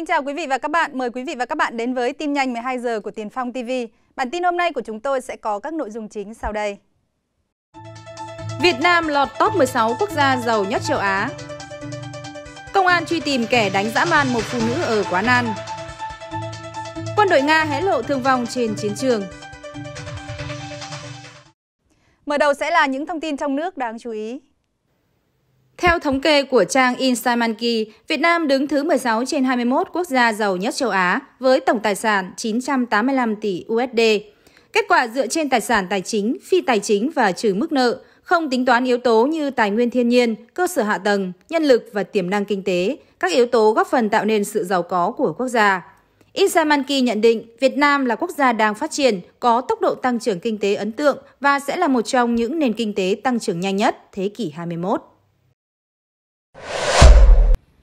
Kính chào quý vị và các bạn. Mời quý vị và các bạn đến với tin nhanh 12 giờ của Tiền Phong TV. Bản tin hôm nay của chúng tôi sẽ có các nội dung chính sau đây. Việt Nam lọt top 16 quốc gia giàu nhất châu Á. Công an truy tìm kẻ đánh dã man một phụ nữ ở Quán An. Quân đội Nga hé lộ thương vong trên chiến trường. Mở đầu sẽ là những thông tin trong nước đáng chú ý. Theo thống kê của trang Insamanki, Việt Nam đứng thứ 16 trên 21 quốc gia giàu nhất châu Á với tổng tài sản 985 tỷ USD. Kết quả dựa trên tài sản tài chính, phi tài chính và trừ mức nợ, không tính toán yếu tố như tài nguyên thiên nhiên, cơ sở hạ tầng, nhân lực và tiềm năng kinh tế, các yếu tố góp phần tạo nên sự giàu có của quốc gia. Insamanki nhận định Việt Nam là quốc gia đang phát triển, có tốc độ tăng trưởng kinh tế ấn tượng và sẽ là một trong những nền kinh tế tăng trưởng nhanh nhất thế kỷ 21.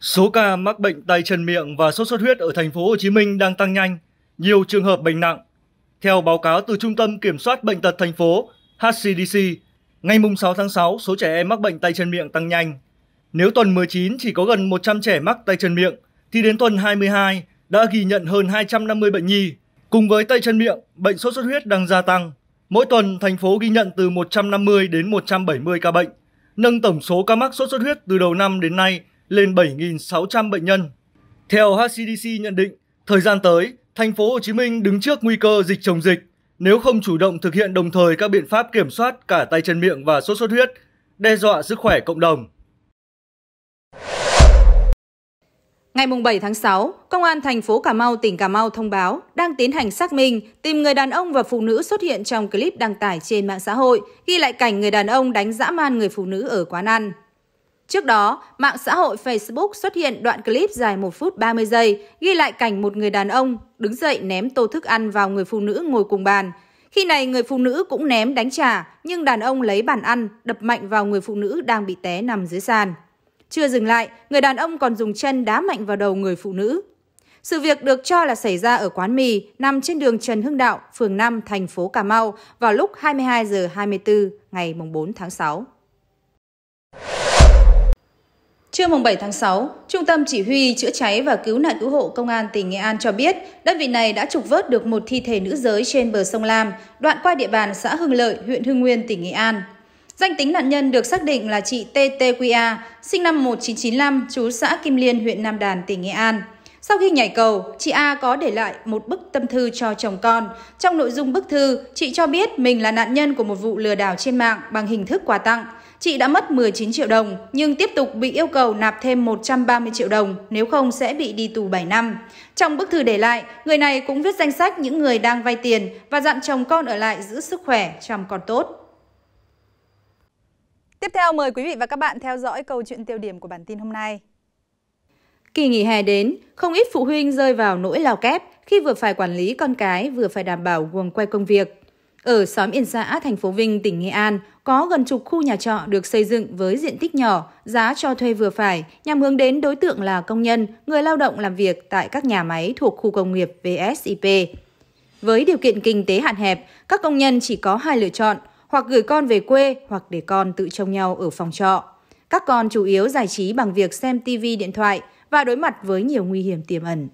Số ca mắc bệnh tay chân miệng và sốt xuất huyết ở thành phố Hồ Chí Minh đang tăng nhanh, nhiều trường hợp bệnh nặng. Theo báo cáo từ Trung tâm Kiểm soát bệnh tật thành phố HCDC, ngày 6 tháng 6 số trẻ em mắc bệnh tay chân miệng tăng nhanh. Nếu tuần 19 chỉ có gần 100 trẻ mắc tay chân miệng thì đến tuần 22 đã ghi nhận hơn 250 bệnh nhi. Cùng với tay chân miệng, bệnh sốt xuất huyết đang gia tăng. Mỗi tuần thành phố ghi nhận từ 150 đến 170 ca bệnh, nâng tổng số ca mắc sốt xuất huyết từ đầu năm đến nay lên 7.600 bệnh nhân. Theo HCDC nhận định, thời gian tới, thành phố Hồ Chí Minh đứng trước nguy cơ dịch chồng dịch nếu không chủ động thực hiện đồng thời các biện pháp kiểm soát cả tay chân miệng và sốt xuất huyết, đe dọa sức khỏe cộng đồng. Ngày 7 tháng 6, Công an thành phố Cà Mau, tỉnh Cà Mau thông báo đang tiến hành xác minh tìm người đàn ông và phụ nữ xuất hiện trong clip đăng tải trên mạng xã hội, ghi lại cảnh người đàn ông đánh dã man người phụ nữ ở quán ăn. Trước đó, mạng xã hội Facebook xuất hiện đoạn clip dài 1 phút 30 giây ghi lại cảnh một người đàn ông đứng dậy ném tô thức ăn vào người phụ nữ ngồi cùng bàn. Khi này người phụ nữ cũng ném đánh trả, nhưng đàn ông lấy bàn ăn đập mạnh vào người phụ nữ đang bị té nằm dưới sàn. Chưa dừng lại, người đàn ông còn dùng chân đá mạnh vào đầu người phụ nữ. Sự việc được cho là xảy ra ở quán mì nằm trên đường Trần Hưng Đạo, phường 5, thành phố Cà Mau vào lúc 22 giờ 24 ngày 4 tháng 6. Trưa mùng 7 tháng 6, Trung tâm Chỉ huy Chữa cháy và Cứu nạn Cứu hộ Công an tỉnh Nghệ An cho biết, đơn vị này đã trục vớt được một thi thể nữ giới trên bờ sông Lam, đoạn qua địa bàn xã Hưng Lợi, huyện Hưng Nguyên, tỉnh Nghệ An. Danh tính nạn nhân được xác định là chị TTQA, sinh năm 1995, trú xã Kim Liên, huyện Nam Đàn, tỉnh Nghệ An. Sau khi nhảy cầu, chị A có để lại một bức tâm thư cho chồng con. Trong nội dung bức thư, chị cho biết mình là nạn nhân của một vụ lừa đảo trên mạng bằng hình thức quà tặng chị đã mất 19 triệu đồng nhưng tiếp tục bị yêu cầu nạp thêm 130 triệu đồng nếu không sẽ bị đi tù 7 năm. Trong bức thư để lại, người này cũng viết danh sách những người đang vay tiền và dặn chồng con ở lại giữ sức khỏe, chăm con tốt. Tiếp theo mời quý vị và các bạn theo dõi câu chuyện tiêu điểm của bản tin hôm nay. Kỳ nghỉ hè đến, không ít phụ huynh rơi vào nỗi lao kép khi vừa phải quản lý con cái vừa phải đảm bảo guồng quay công việc. Ở xóm Yên Xã, thành phố Vinh, tỉnh Nghệ An, có gần chục khu nhà trọ được xây dựng với diện tích nhỏ, giá cho thuê vừa phải, nhằm hướng đến đối tượng là công nhân, người lao động làm việc tại các nhà máy thuộc khu công nghiệp VSIP. Với điều kiện kinh tế hạn hẹp, các công nhân chỉ có hai lựa chọn, hoặc gửi con về quê hoặc để con tự trông nhau ở phòng trọ. Các con chủ yếu giải trí bằng việc xem TV điện thoại và đối mặt với nhiều nguy hiểm tiềm ẩn.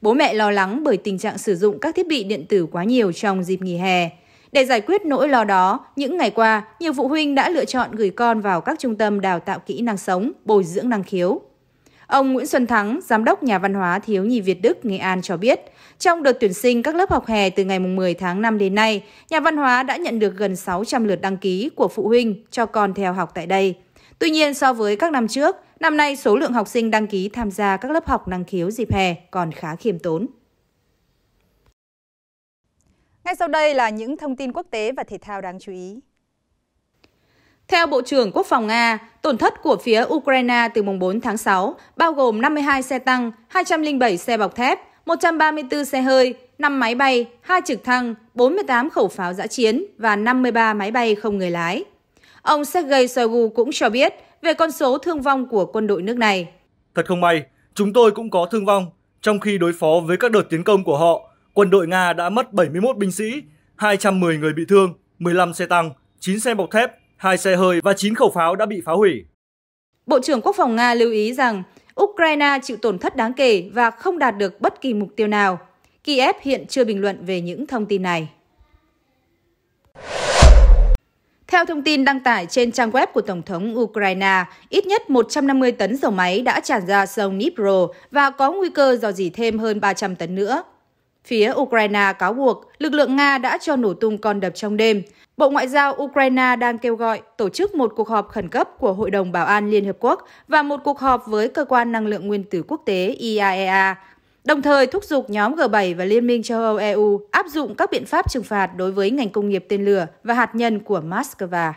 Bố mẹ lo lắng bởi tình trạng sử dụng các thiết bị điện tử quá nhiều trong dịp nghỉ hè. Để giải quyết nỗi lo đó, những ngày qua, nhiều phụ huynh đã lựa chọn gửi con vào các trung tâm đào tạo kỹ năng sống, bồi dưỡng năng khiếu. Ông Nguyễn Xuân Thắng, Giám đốc Nhà văn hóa Thiếu nhi Việt Đức, Nghệ An cho biết, trong đợt tuyển sinh các lớp học hè từ ngày 10 tháng 5 đến nay, Nhà văn hóa đã nhận được gần 600 lượt đăng ký của phụ huynh cho con theo học tại đây. Tuy nhiên, so với các năm trước, năm nay số lượng học sinh đăng ký tham gia các lớp học năng khiếu dịp hè còn khá khiêm tốn. Ngay sau đây là những thông tin quốc tế và thể thao đáng chú ý. Theo Bộ trưởng Quốc phòng Nga, tổn thất của phía Ukraine từ mùng 4 tháng 6 bao gồm 52 xe tăng, 207 xe bọc thép, 134 xe hơi, 5 máy bay, 2 trực thăng, 48 khẩu pháo giã chiến và 53 máy bay không người lái. Ông Sergei Shoigu cũng cho biết về con số thương vong của quân đội nước này. Thật không may, chúng tôi cũng có thương vong. Trong khi đối phó với các đợt tiến công của họ, quân đội Nga đã mất 71 binh sĩ, 210 người bị thương, 15 xe tăng, 9 xe bọc thép, 2 xe hơi và 9 khẩu pháo đã bị phá hủy. Bộ trưởng Quốc phòng Nga lưu ý rằng Ukraine chịu tổn thất đáng kể và không đạt được bất kỳ mục tiêu nào. Kiev hiện chưa bình luận về những thông tin này. Theo thông tin đăng tải trên trang web của Tổng thống Ukraine, ít nhất 150 tấn dầu máy đã tràn ra sông Dnipro và có nguy cơ dò dỉ thêm hơn 300 tấn nữa. Phía Ukraine cáo buộc lực lượng Nga đã cho nổ tung con đập trong đêm. Bộ Ngoại giao Ukraine đang kêu gọi tổ chức một cuộc họp khẩn cấp của Hội đồng Bảo an Liên Hợp Quốc và một cuộc họp với Cơ quan Năng lượng Nguyên tử Quốc tế IAEA, e đồng thời thúc giục nhóm G7 và Liên minh châu Âu EU áp dụng các biện pháp trừng phạt đối với ngành công nghiệp tên lửa và hạt nhân của Moscow.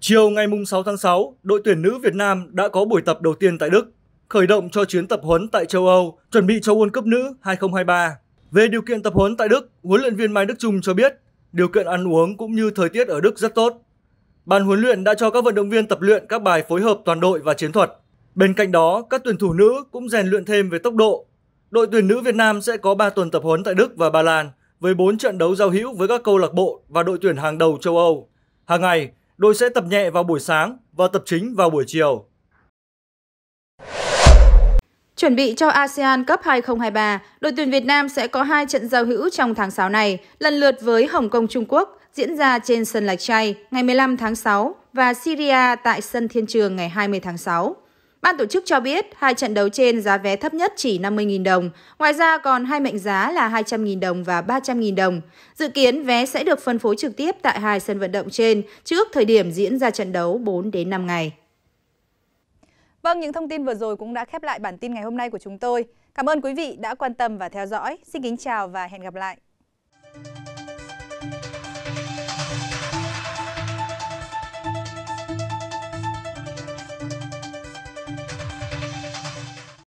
Chiều ngày 6 tháng 6, đội tuyển nữ Việt Nam đã có buổi tập đầu tiên tại Đức khởi động cho chuyến tập huấn tại châu Âu, chuẩn bị cho World Cup nữ 2023. Về điều kiện tập huấn tại Đức, huấn luyện viên Mai Đức Trung cho biết điều kiện ăn uống cũng như thời tiết ở Đức rất tốt. Ban huấn luyện đã cho các vận động viên tập luyện các bài phối hợp toàn đội và chiến thuật. Bên cạnh đó, các tuyển thủ nữ cũng rèn luyện thêm về tốc độ. Đội tuyển nữ Việt Nam sẽ có 3 tuần tập huấn tại Đức và Ba Lan với 4 trận đấu giao hữu với các câu lạc bộ và đội tuyển hàng đầu châu Âu. Hàng ngày, đội sẽ tập nhẹ vào buổi sáng và tập chính vào buổi chiều. Chuẩn bị cho ASEAN Cup 2023, đội tuyển Việt Nam sẽ có hai trận giao hữu trong tháng 6 này, lần lượt với Hồng Kông Trung Quốc diễn ra trên sân Lạch Tray ngày 15 tháng 6 và Syria tại sân Thiên Trường ngày 20 tháng 6. Ban tổ chức cho biết hai trận đấu trên giá vé thấp nhất chỉ 50.000 đồng, ngoài ra còn hai mệnh giá là 200.000 đồng và 300.000 đồng. Dự kiến vé sẽ được phân phối trực tiếp tại hai sân vận động trên trước thời điểm diễn ra trận đấu 4 đến 5 ngày. Vâng, những thông tin vừa rồi cũng đã khép lại bản tin ngày hôm nay của chúng tôi. Cảm ơn quý vị đã quan tâm và theo dõi. Xin kính chào và hẹn gặp lại.